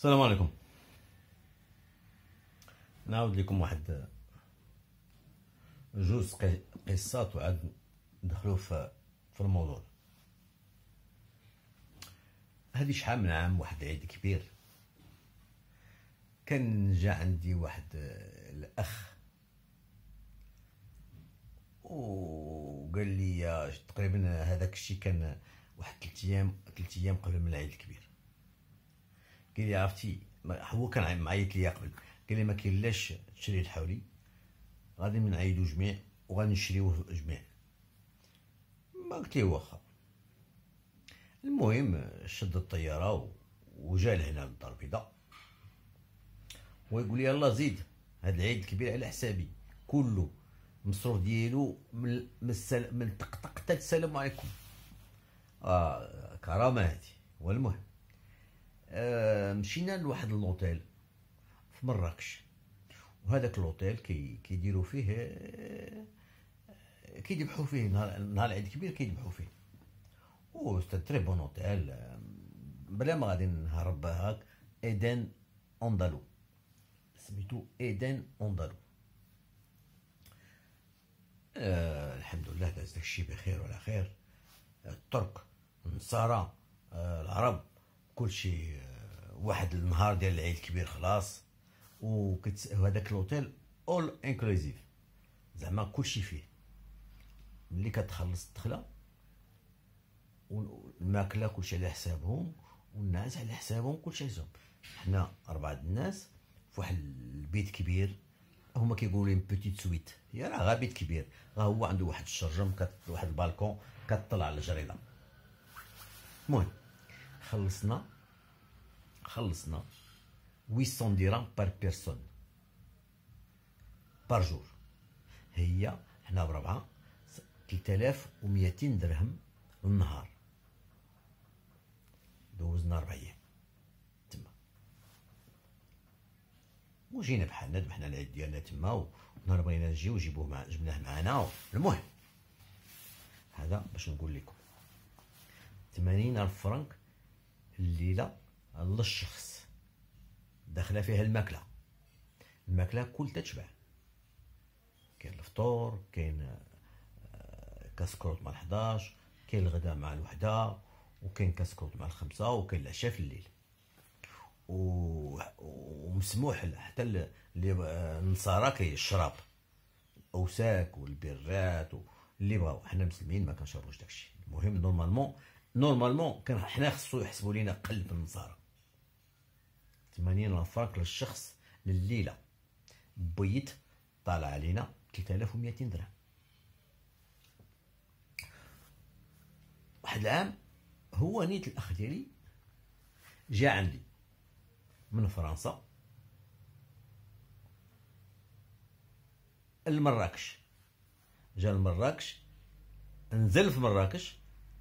السلام عليكم نعاود لكم واحد جوج قصات وعاد ندخلو في الموضوع هذه شحال من عام واحد العيد كبير كان جا عندي واحد الاخ وقال لي تقريبا هذاك الشيء كان واحد 3 ايام 3 ايام قبل من العيد الكبير قال لي عرفتي هو كان معيط ليا قبل قال لي ما كاين لاش تشري الحولي غادي نعيدو جميع وغادي نشريوه جميع ما قلت ليه واخا المهم شد الطياره وجا لهنا للدار البيضاء ويقول لي يلا زيد هاد العيد الكبير على حسابي كله المصروف ديالو من من طقطق حتى السلام عليكم اه كرامه هادي والمهم آه، مشينا لواحد لوطيل في مراكش وهذاك لوطيل كي كيديروا فيه آه، كيذبحوا فيه نهار العيد عيد كبير كيذبحوا فيه و سيتي تري بون اوتيل آه، بلا ما غادي نهرب هاك ايدن اوندالو سميتو ايدن اوندالو آه الحمد لله داز داكشي بخير وعلى خير الترك النصارى آه العرب كل شيء آه، واحد النهار ديال العيد كبير خلاص وهذاك لوتيل اول انكلوزيف زعما كلشي فيه ملي كتخلص الدخله والماكله كلشي على حسابهم والناس على حسابهم كلشي شيء حسابهم حنا اربعه الناس فواحد البيت كبير هما كيقولوا لهم بوتيت سويت هي راه غا بيت كبير غا هو عنده واحد الشرجم كت... واحد البالكون كطلع على الجريده المهم خلصنا خلصنا 800 درهم بار بيرسون بار جور هي هنا بربعة 3200 درهم النهار دوزنا ربع ايام تما وجينا بحالنا ذبحنا العيد ديالنا تما ونهار بغينا نجيو وجيبوه مع جبناه معانا المهم هذا باش نقول لكم 80 الف فرنك الليله للشخص داخله فيها الماكله الماكله كل تتشبع كاين الفطور كاين آه، كاسكروت مع 11 كاين الغداء مع الوحده وكاين كاسكروت مع الخمسه وكاين العشاء في الليل و... ومسموح حتى اللي النصارى كيشرب اوساك والبرات اللي بغاو حنا مسلمين ما كنشربوش داكشي المهم نورمالمون نورمالمون كان حنا خصو يحسبوا لينا قلب النصارى 80 فرانك للشخص لليله بيت طالع علينا 3200 درهم واحد العام هو نيت الاخ ديالي جا عندي من فرنسا لمراكش جا لمراكش نزل في مراكش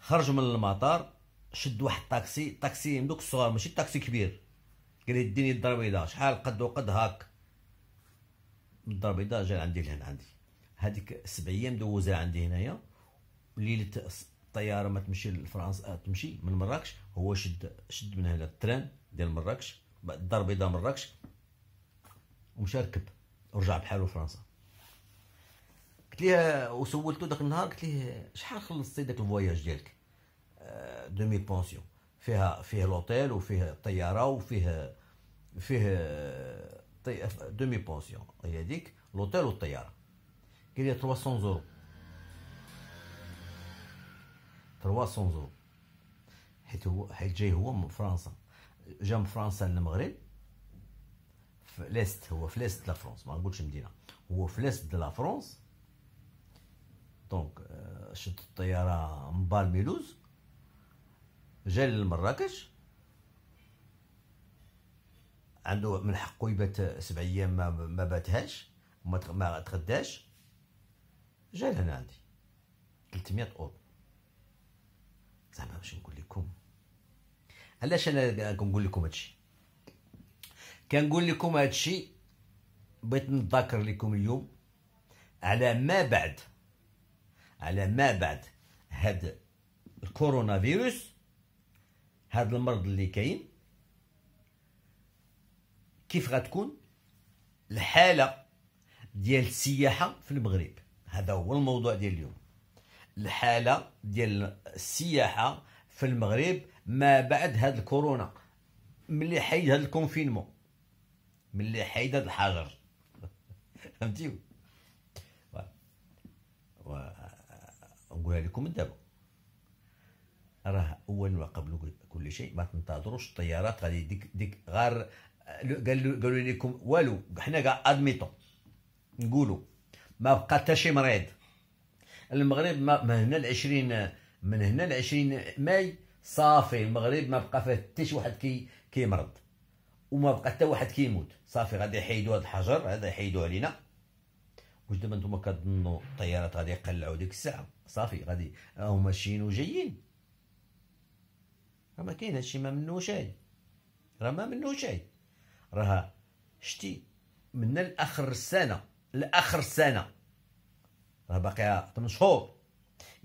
خرجوا من المطار شد واحد الطاكسي طاكسي من دوك الصغار ماشي طاكسي كبير قال لي ديني الدار البيضاء شحال قد وقد هاك من الدار البيضاء جا عندي لهنا عندي هذيك سبع ايام دوزها عندي هنايا ليله الطياره ما تمشي لفرنسا آه، تمشي من مراكش هو شد شد من هنا التران ديال مراكش الدار البيضاء مراكش ومشى ركب ورجع بحالو لفرنسا قلت ليها وسولته داك النهار قلت ليه شحال خلصتي داك الفواياج ديالك آه، دومي بونسيون فيها فيه لوطيل وفيه الطياره وفيه فيه دومي بونسيون هي هذيك لوطيل والطياره قال لي 300 زورو 300 زورو حيت هو حيت جاي هو من فرنسا جا من فرنسا للمغرب في ليست هو في ليست لا فرنسا ما نقولش مدينه هو في ليست لا فرنسا دونك شد الطياره من ميلوز جا لمراكش عنده من حقه يبات سبع ايام ما, ما باتهاش وما ما تغداش جا لهنا عندي 300 اورو زعما باش نقول لكم علاش انا كنقول لكم هادشي كنقول لكم هادشي بغيت نذكر لكم اليوم على ما بعد على ما بعد هاد الكورونا فيروس هاد المرض اللي كاين كيف غتكون الحاله ديال السياحه في المغرب هذا هو الموضوع ديال اليوم الحاله ديال السياحه في المغرب ما بعد هاد الكورونا ملي حيد هاد الكونفينمون ملي حيد هاد الحجر فهمتيو نقولها لكم من دابا راه اولا وقبل كل شيء ما تنتظروش الطيارات غادي ديك ديك غير قالوا قالوا لكم والو حنا كاع ادميتو نقولوا ما بقى حتى شي مريض المغرب ما من هنا ل 20 من هنا ل 20 ماي صافي المغرب ما بقى فيه حتى شي واحد كي كيمرض وما بقى حتى واحد كيموت صافي غادي يحيدوا هذا الحجر هذا يحيدوه علينا واش دابا نتوما كتظنوا الطيارات غادي يقلعوا ديك الساعه صافي غادي هما ماشيين وجايين راه ما كاين هادشي ما منو شاي راه ما منو شاي راه شتي من لاخر السنه لاخر السنه راه باقيها 8 شهور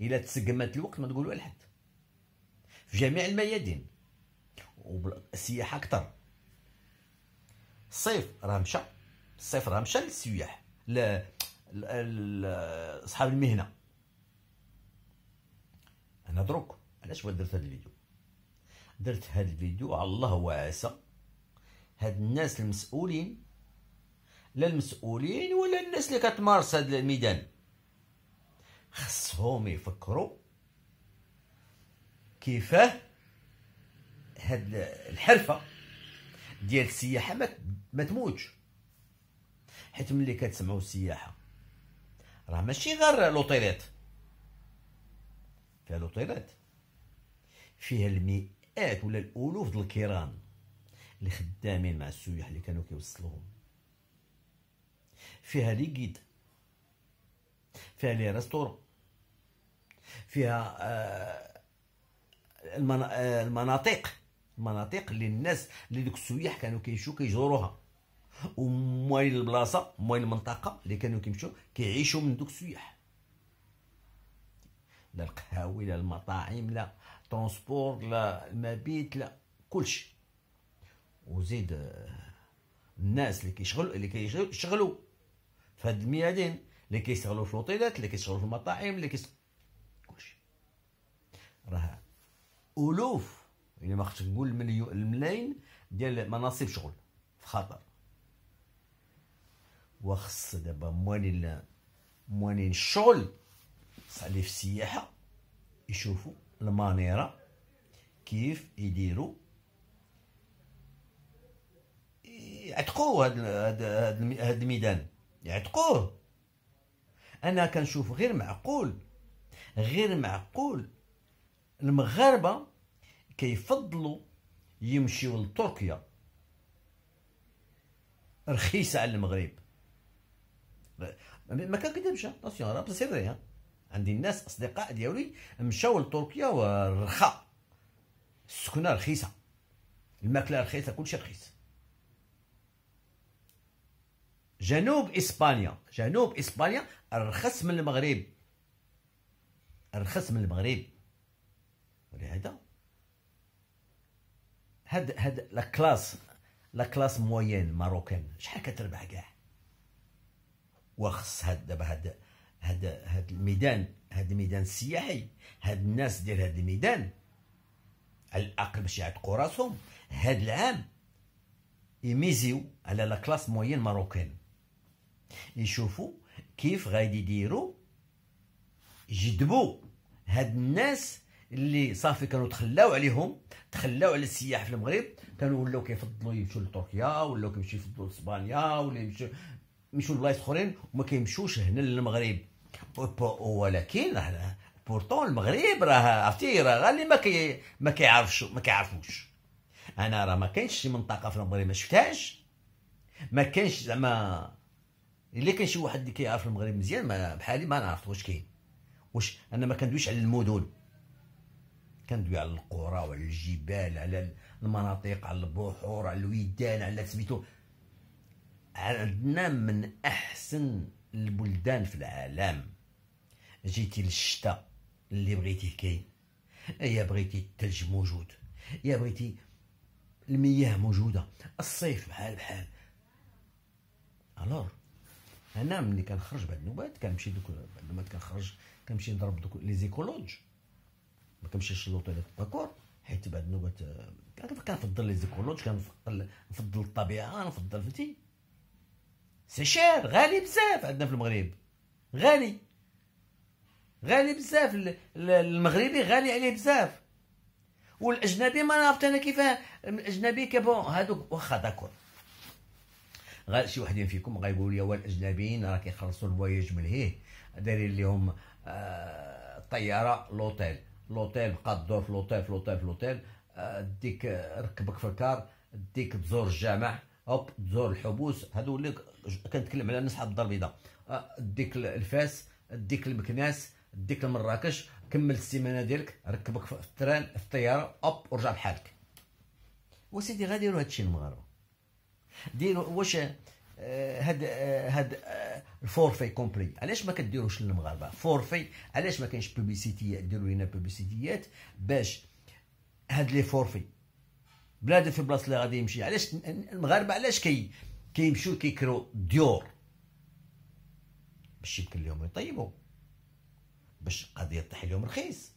الا تسقمت الوقت ما تقولوا لحد في جميع الميادين والسياحه اكثر الصيف راه مشى الصيف راه مشى للسياح اصحاب المهنه انا دروك علاش درت هذا الفيديو درت هذا الفيديو على الله وعسى هاد الناس المسؤولين لا المسؤولين ولا الناس اللي كتمارس هذا الميدان خصهم يفكروا كيفاه هاد الحرفه ديال السياحه ما تموتش حيت ملي كتسمعوا السياحه راه ماشي غير لوطيلات فيها لوطيلات فيها المئات ولا الالوف د الكيران اللي خدامين مع السياح اللي كانوا كيوصلوهم فيها لي غيد فيها لي ريستور فيها آه، آه، المناطق المناطق اللي الناس اللي دوك السياح كانوا كيمشيو كيجروها وموالين البلاصه موالين المنطقه اللي كانوا كيمشيو كيعيشوا من دوك السياح لا القهاوي لا المطاعم لا ترونسبور لا المبيت لا كلشي وزيد آه، الناس اللي كيشغلوا اللي كيشغلوا في هاد الميادين اللي كيشغلوا في الوطيلات اللي كيشغلوا في المطاعم اللي كيشتغلوا كلشي راه الوف الا ما خصك نقول الملايين ديال مناصب شغل في خطر وخص دابا موالين موالين الشغل صالي في السياحه يشوفوا المانيره كيف يديروا يعتقوه هاد هاد هاد الميدان يعتقوه انا كنشوف غير معقول غير معقول المغاربه كيفضلوا يمشيو لتركيا رخيصه على المغرب كان كنت مشى اتونسيون راه سيري عندي الناس اصدقاء ديالي مشاو لتركيا ورخا السكنه رخيصه الماكله رخيصه كلشي رخيص جنوب اسبانيا جنوب اسبانيا ارخص من المغرب ارخص من المغرب ولهذا هاد هاد لا كلاس لا كلاس موين ماروكان شحال كتربح كاع وخص هاد دابا هاد هاد هاد الميدان هاد الميدان السياحي هاد الناس ديال هاد الميدان على الاقل باش يعتقوا راسهم هاد العام يميزيو على لا كلاس موين ماروكين يشوفوا كيف غادي يديروا يجذبوا هاد الناس اللي صافي كانوا تخلاو عليهم تخلاو على السياح في المغرب كانوا ولاو كيفضلوا يمشوا لتركيا ولاو كيمشيو يفضلوا لاسبانيا ولا يمشيو يمشيو لبلايص اخرين وما كيمشوش هنا للمغرب ولكن بورتون المغرب راه عرفتي راه غير اللي ما كي ما كيعرفش ما كيعرفوش انا راه ما كاينش شي منطقه في المغرب ما شفتهاش ما كاينش زعما الا كان شي واحد اللي كيعرف المغرب مزيان بحالي ما نعرف واش كاين واش انا ما كندويش على المدن كندوي على القرى وعلى الجبال على المناطق على البحور على الويدان على سميتو عندنا من احسن البلدان في العالم جيتي للشتاء اللي بغيتي كاين يا بغيتي الثلج موجود يا بغيتي المياه موجوده الصيف بحال بحال الور انا ملي كنخرج بعد النوبات كنمشي دوك بعد ما كنخرج كنمشي نضرب دوك لي زيكولوج ما كنمشيش لوطيلات باكور حيت بعد النوبات كنفضل لي زيكولوج كنفضل نفضل الطبيعه نفضل فهمتي سي شير غالي بزاف عندنا في المغرب غالي غالي بزاف المغربي غالي عليه بزاف والاجنبي ما عرفت انا كيفاه الاجنبي كبون هادوك واخا داكور غير شي وحدين فيكم غايقول لي والاجنبيين راه كيخلصوا الفواياج من هيه دايرين لهم آه لوتيل لوطيل لوطيل بقى الدور في لوطيل في لوطيل في لوطيل ديك ركبك في الكار ديك تزور الجامع هوب تزور الحبوس هادو اللي كنتكلم على الناس الدار البيضاء آه، ديك الفاس ديك المكناس ديك لمراكش كمل السيمانه ديالك ركبك في التران في الطياره اوب ورجع بحالك وسيدي غادي يديروا هادشي المغاربه ديروا واش آه، هاد آه، هاد الفورفي كومبلي علاش ما كديروش للمغاربه فورفي علاش ما كاينش بوبليسيتي ديروا لينا بوبليسيتيات باش هاد لي فورفي بلاد في بلاصه اللي غادي يمشي علاش المغاربه علاش كي كيمشيو كيكرو ديور باش يمكن لهم يطيبوا باش القضيه يطيح لهم رخيص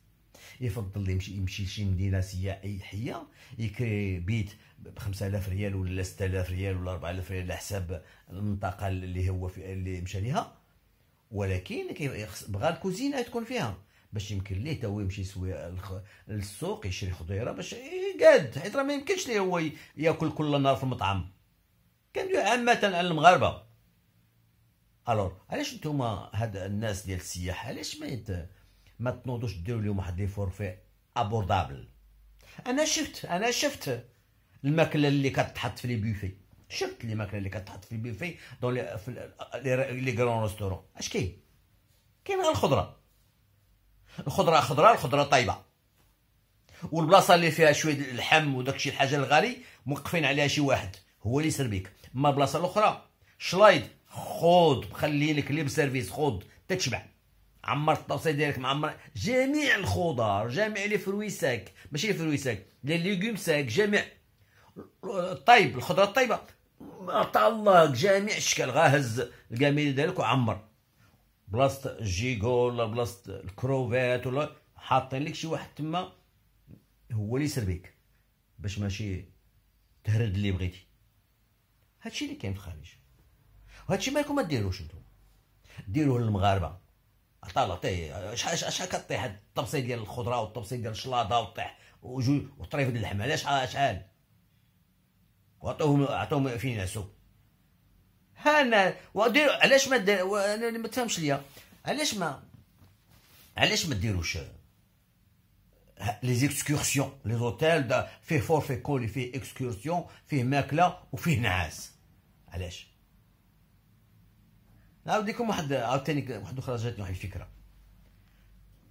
يفضل يمشي يمشي لشي مدينه سياحيه يكري بيت ب 5000 ريال ولا 6000 ريال ولا 4000 ريال على حساب المنطقه اللي هو في اللي مشى ليها ولكن بغى الكوزينه تكون فيها باش يمكن ليه تو يمشي يسوي للسوق يشري خضيره باش يقاد حيت راه ما يمكنش ليه هو ياكل كل نهار في المطعم كان عامه على المغاربه الور علاش نتوما هاد الناس ديال السياح علاش ما يت... ما تنوضوش ديروا لهم واحد لي فورفي ابوردابل انا شفت انا شفت الماكله اللي كتحط في لي بوفي شفت لي ماكله اللي كتحط في البوفي دون لي لي غران ريستورون اش كاين كاين غير الخضره الخضره خضره الخضره طايبه والبلاصه اللي فيها شويه اللحم وداكشي الحاجه الغالي موقفين عليها شي واحد هو اللي يسر بيك اما البلاصه الاخرى شلايض خود مخلي لك ليب سيرفيس خود تتشبع عمر الطوسي ديالك معمر جميع الخضار جميع لي فروي ساك ماشي فروي ساك لي ساك جميع طيب الخضره الطيبه الله جميع الشكل غا هز ديالك وعمر بلاصه الجيغو ولا بلاصه الكروفات ولا حاطين لك شي واحد تما هو اللي يسربيك باش ماشي تهرد اللي بغيتي هادشي اللي كاين في الخارج وهادشي مالكم ما ديروش نتوما ديروه للمغاربه عطاله طيه شحال شحال كطيح الطبسي ديال الخضره والطبسي ديال الشلاضه وطيح وجو وطريف ديال الحماله شحال شحال وعطوهم عطوهم فين ينعسوا هانا وديروا علاش ما دير انا ما تفهمش ليا علاش ما علاش ما ديروش لي زيكسكورسيون لي زوتيل فيه فورفي كولي فيه اكسكورسيون فيه ماكله وفيه نعاس علاش نعاود لكم واحد عاوتاني واحد اخرى جاتني واحد الفكره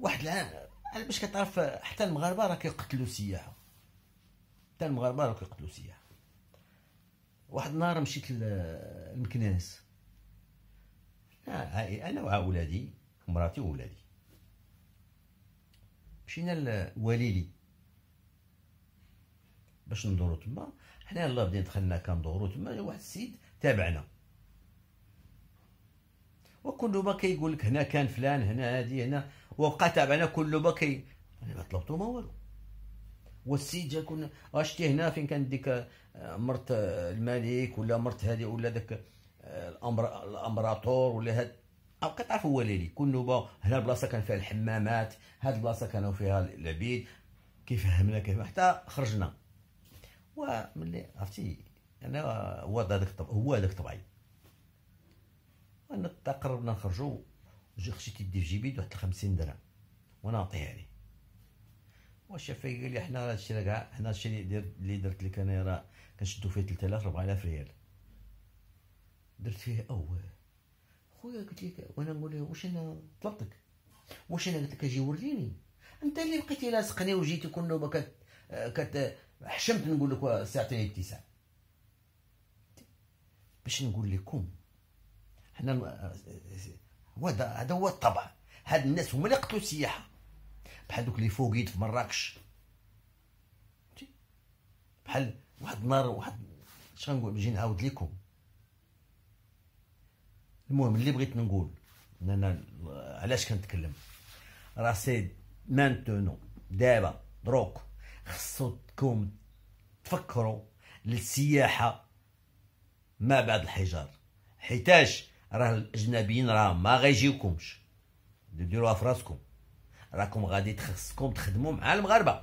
واحد العام باش كتعرف حتى المغاربه راه كيقتلوا السياحه حتى المغاربه راه كيقتلوا السياحه واحد النهار مشيت لمكناس انا ولادي مراتي وولادي مشينا لواليلي باش ندورو تما حنا يلاه بدينا دخلنا كندورو تما واحد السيد تابعنا وكل ما كيقول لك هنا كان فلان هنا هادي هنا وبقى تابعنا كل ما كي انا ما طلبتو ما والو والسيد كنا اشتي هنا فين كانت ديك آه، مرت آه، الملك ولا مرت هذه ولا ذاك آه، الامر الامبراطور ولا هاد او ليلي كل نوبه هنا البلاصه كان فيها الحمامات هاد البلاصه كانوا فيها العبيد كيف فهمنا كيف حتى خرجنا وملي عرفتي انا هو هذاك هو هذاك طبعي انا تقربنا نخرجوا جي خشيت يدي في جيبي واحد 50 درهم وانا نعطيها لي شاف قال لي حنا راه هادشي راه حنا هادشي اللي درت لك انا راه كنشدو فيه 3000 4000 ريال درت فيه اول خويا قلت لك وانا نقول له واش انا طلبتك واش انا قلت لك اجي وريني انت اللي بقيتي لاصقني وجيتي كل نوبه كت كت حشمت نقول لك ساعتين التسع باش نقول لكم حنا هذا هذا هو الطبع هاد الناس هما اللي قتلوا السياحه بحال دوك لي فوقيت في مراكش بحال واحد النهار واحد اش غنقول نجي نعاود لكم المهم اللي بغيت نقول ان انا علاش كنتكلم راه سي مانتونو دابا دروك خصكم تفكروا للسياحه ما بعد الحجار حيتاش راه الاجنبيين راه ما غيجيوكمش ديروها في راسكم راكم غادي تخصكم تخدموا مع المغاربه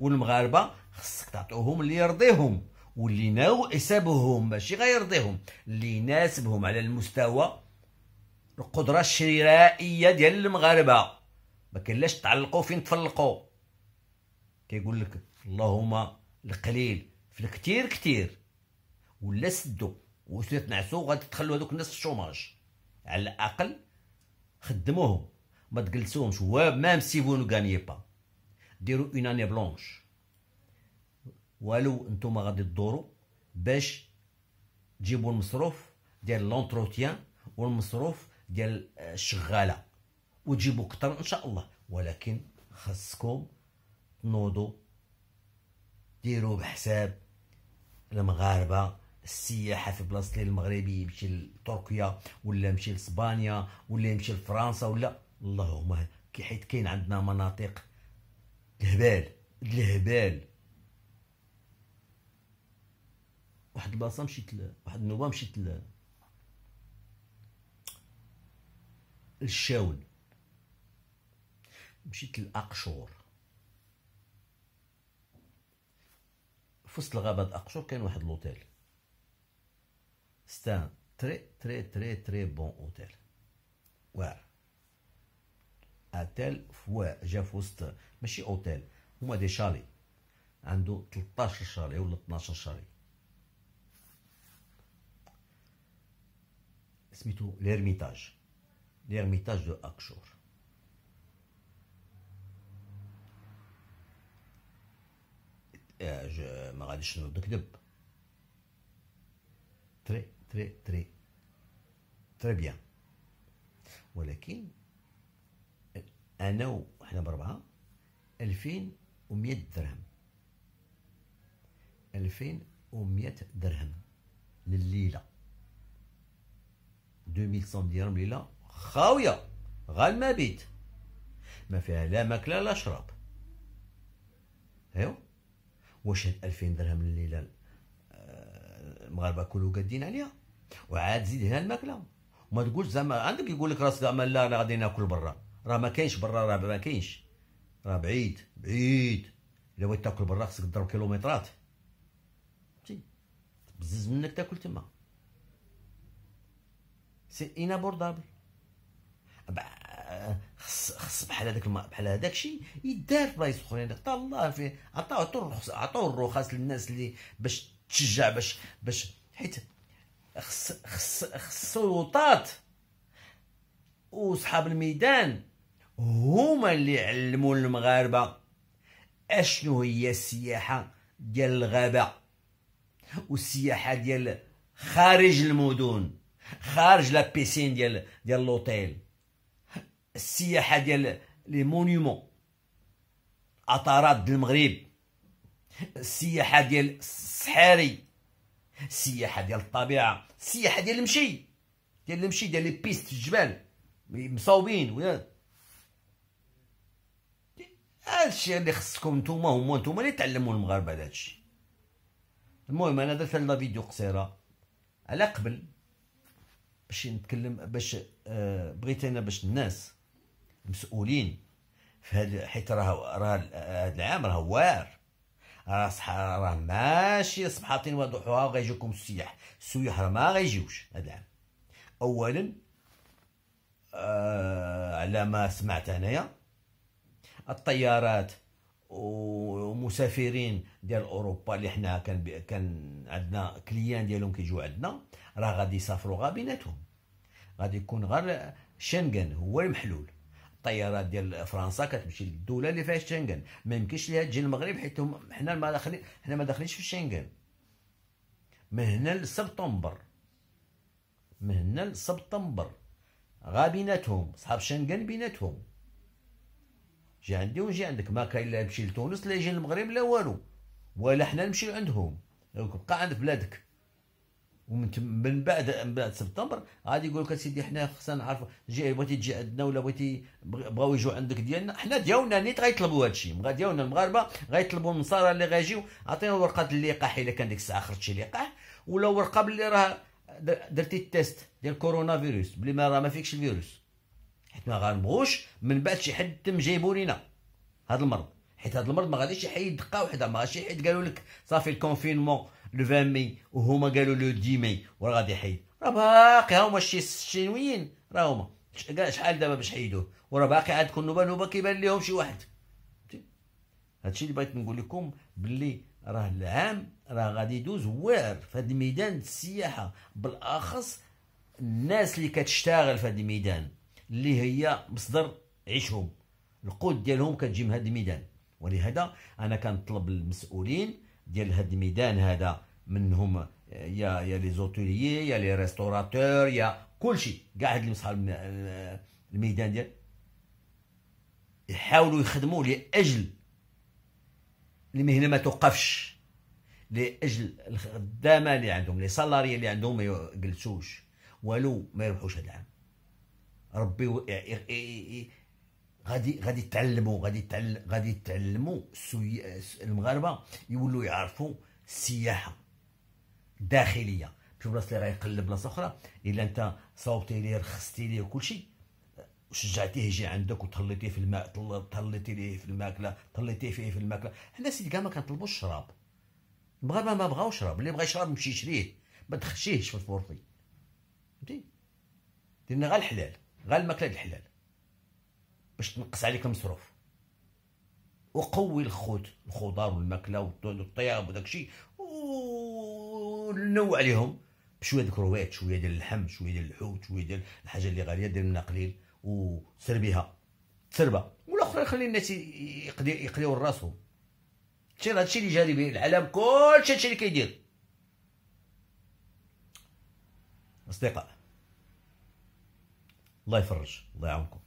والمغاربه خصك تعطوهم اللي يرضيهم واللي ناو حسابهم ماشي غيرضيهم اللي يناسبهم على المستوى القدره الشرائيه ديال المغاربه ما كلاش تعلقوا فين تفلقوا كيقول لك اللهم القليل في الكثير كثير ولا سدوا وسيتنعسوا غادي تخلوا هذوك الناس في الشوماج على الاقل خدموهم ما تجلسوهمش ميم سي فو نو غانيي با ديروا اون اني بلونش والو نتوما غادي تدورو باش تجيبوا المصروف ديال لونتروتيان والمصروف ديال الشغاله وتجيبوا كثر ان شاء الله ولكن خاصكم تنوضوا ديروا بحساب المغاربه السياحه في بلاصه المغربي يمشي لتركيا ولا يمشي لاسبانيا ولا يمشي لفرنسا ولا اللهم حيت كاين عندنا مناطق الهبال الهبال واحد البلاصه مشيت ل... واحد النوبه مشيت ل... للشاول مشيت لاقشور في وسط الغابه الاقشور كاين واحد لوتيل ستان تري تري تري تري بون اوتيل واعر اتيل فوا جا في وسط ماشي اوتيل هما دي شالي عنده 13 شالي ولا 12 شالي سميتو ليرميتاج ليرميتاج دو اكشور ما غاديش نوض نكذب تري تري تري تري بيان ولكن انا وحنا بربعه 2100 درهم 2100 درهم لليله 2100 درهم ليله خاويه غال بيت ما فيها لا ماكله لا شراب ايوا واش هاد 2000 درهم لليله آه، المغاربه كلوا قادين عليها وعاد زيد هنا الماكله وما تقولش زعما عندك يقول لك راس زعما لا انا غادي ناكل برا راه ما كاينش برا راه ما كاينش راه بعيد بعيد الا بغيت تاكل برا خصك تضرب كيلومترات فهمتي بزز منك تاكل تما سي انابوردابل خص خص بحال هذاك بحال هذاك الشيء يدار في بلايص اخرين عطا الله في عطاو عطاو الرخص عطاو الرخص للناس اللي باش تشجع باش باش حيت خص خص خص السلطات وصحاب الميدان هما اللي علموا المغاربه اشنو هي السياحه ديال الغابه والسياحه ديال خارج المدن خارج لا بيسين ديال ديال لوتيل السياحه ديال لي مونيومون اطارات المغرب السياحه ديال الصحاري السياحه ديال الطبيعه السياحه ديال المشي ديال المشي ديال لي بيست الجبال مصاوبين وياه هادشي اللي خصكم نتوما هما نتوما اللي تعلموا المغاربه هادشي المهم انا درت لنا فيديو قصيره على قبل باش نتكلم باش آه بغيت انا باش الناس مسؤولين في هاد حيت راه راه هاد العام راه واعر راه صح راه ماشي صبحاطين وضحوها غيجيكم السياح السياح راه ما غيجيوش هاد العام اولا آه على ما سمعت انايا الطيارات ومسافرين ديال اوروبا اللي حنا كان كان عندنا كليان ديالهم كيجيو عندنا راه غادي يسافروا غا بيناتهم غادي يكون غير شنغن هو المحلول الطيارات ديال فرنسا كتمشي للدوله اللي فيها شنغن ما يمكنش ليها تجي المغرب حيت حنا ما داخلين حنا ما داخلينش في شنغن من هنا لسبتمبر من هنا لسبتمبر غا بيناتهم صحاب شنغن بيناتهم جي عندي ونجي عندك ما كاين لا يمشي لتونس لا يجي للمغرب لا والو ولا حنا نمشيو عندهم بقى عند بلادك ومن من بعد من بعد سبتمبر غادي يقول لك سيدي حنا خصنا نعرف جي بغيتي تجي عندنا ولا بغيتي بغاو يجوا عندك ديالنا حنا ديالنا نيت غيطلبوا هذا الشيء ديالنا المغاربه غيطلبوا النصارى اللي غيجيو عطيهم ورقه اللقاح الا كان ديك الساعه خرج شي لقاح ولا ورقه باللي راه درتي التيست ديال كورونا فيروس بلي ما راه ما فيكش الفيروس حيت ما غنبغوش من بعد شي حد تم جايبو لينا هذا المرض حيت هذا المرض ما غاديش يحيد دقه واحده ما غاديش يحيد قالوا لك صافي الكونفينمون لو 20 مي وهما قالوا لو 10 مي وراه غادي يحيد راه باقي هما شي الشينويين راه هما شحال دابا باش حيدوه وراه باقي عاد كون نوبه نوبه كيبان لهم شي واحد هادشي اللي بغيت نقول لكم باللي راه العام راه غادي يدوز واعر في هذا الميدان السياحه بالاخص الناس اللي كتشتغل في هذا الميدان اللي هي مصدر عيشهم القوت ديالهم كتجي من هذا الميدان ولهذا انا كنطلب المسؤولين ديال هذا الميدان هذا منهم آه، يا يا لي زوتيلي يا لي ريستوراتور يا كلشي كاع هاد المصحاب آه، الميدان ديال يحاولوا يخدموا لاجل المهنه ما توقفش لاجل الخدامه اللي عندهم لي سالاري اللي عندهم ما يجلسوش ولو ما يربحوش هذا العام ربي إيه، إيه، إيه، غادي غادي تعلموا غادي غادي تعلموا المغاربه يولوا يعرفوا السياحه الداخليه شوف بلاصه اللي راه يقلب بلاصه اخرى الا انت صوبتي ليه رخصتي ليه كلشي وشجعتيه يجي عندك وتهليتيه في الماء تهليتي ليه في الماكله تهليتيه فيه في الماكله حنا سيدي كاع ما كنطلبوش الشراب المغاربه ما بغاوش شراب اللي بغا يشرب يمشي يشريه ما تخشيهش في الفورفي فهمتي لنا غير الحلال غير الماكله ديال الحلال باش تنقص عليك المصروف وقوي الخوت الخضار والماكله والطياب وداكشي ونوع عليهم بشويه ديك الرويات شويه ديال اللحم شويه ديال الحوت شويه ديال الحاجه اللي غاليه دير منها قليل وسر بها تسربه والاخر خلي الناس يقضي يقضيو راسهم هادشي هادشي اللي جاري به العالم كلشي هادشي اللي كيدير اصدقاء الله يفرج الله يعاونكم